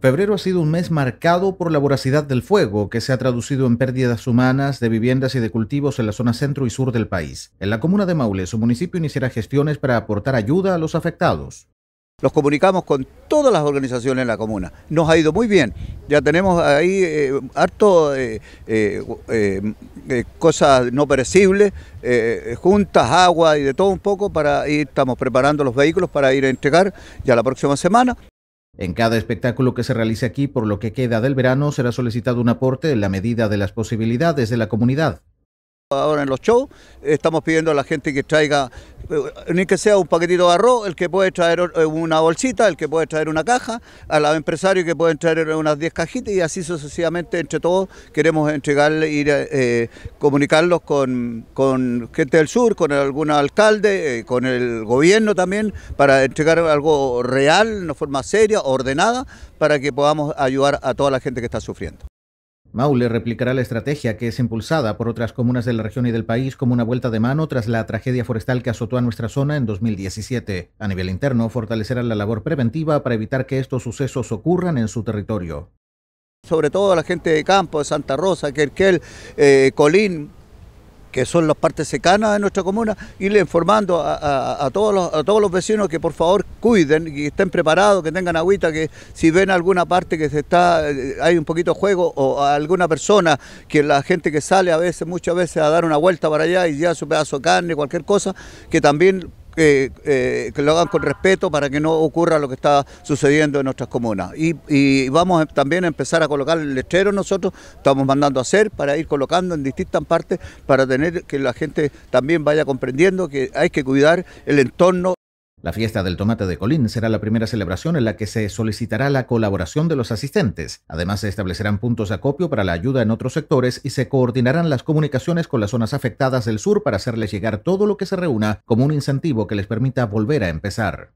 Febrero ha sido un mes marcado por la voracidad del fuego, que se ha traducido en pérdidas humanas de viviendas y de cultivos en la zona centro y sur del país. En la comuna de Maule, su municipio iniciará gestiones para aportar ayuda a los afectados. Los comunicamos con todas las organizaciones de la comuna. Nos ha ido muy bien. Ya tenemos ahí eh, harto eh, eh, cosas no perecibles, juntas, agua y de todo un poco para ir, estamos preparando los vehículos para ir a entregar ya la próxima semana. En cada espectáculo que se realice aquí por lo que queda del verano será solicitado un aporte en la medida de las posibilidades de la comunidad. Ahora en los shows estamos pidiendo a la gente que traiga eh, ni que sea un paquetito de arroz, el que puede traer eh, una bolsita, el que puede traer una caja, a los empresarios que puede traer unas 10 cajitas y así sucesivamente entre todos queremos entregarle, ir eh, comunicarlos con, con, gente del sur, con algún alcalde, con el gobierno también, para entregar algo real, de forma seria, ordenada, para que podamos ayudar a toda la gente que está sufriendo. Maule replicará la estrategia que es impulsada por otras comunas de la región y del país como una vuelta de mano tras la tragedia forestal que azotó a nuestra zona en 2017. A nivel interno, fortalecerá la labor preventiva para evitar que estos sucesos ocurran en su territorio. Sobre todo la gente de campo, de Santa Rosa, Querquel, eh, Colín, que son las partes secanas de nuestra comuna, irle informando a, todos los, a todos los vecinos que por favor cuiden, que estén preparados, que tengan agüita, que si ven alguna parte que se está, eh, hay un poquito de juego o alguna persona, que la gente que sale a veces, muchas veces a dar una vuelta para allá y ya su pedazo de carne, cualquier cosa, que también eh, que, lo hagan con respeto para que no ocurra lo que está sucediendo en nuestras comunas. Y, vamos también a empezar a colocar el letrero nosotros, estamos mandando a hacer para ir colocando en distintas partes para tener que la gente también vaya comprendiendo que hay que cuidar el entorno. La fiesta del tomate de Colín será la primera celebración en la que se solicitará la colaboración de los asistentes. Además, se establecerán puntos de acopio para la ayuda en otros sectores y se coordinarán las comunicaciones con las zonas afectadas del sur para hacerles llegar todo lo que se reúna como un incentivo que les permita volver a empezar.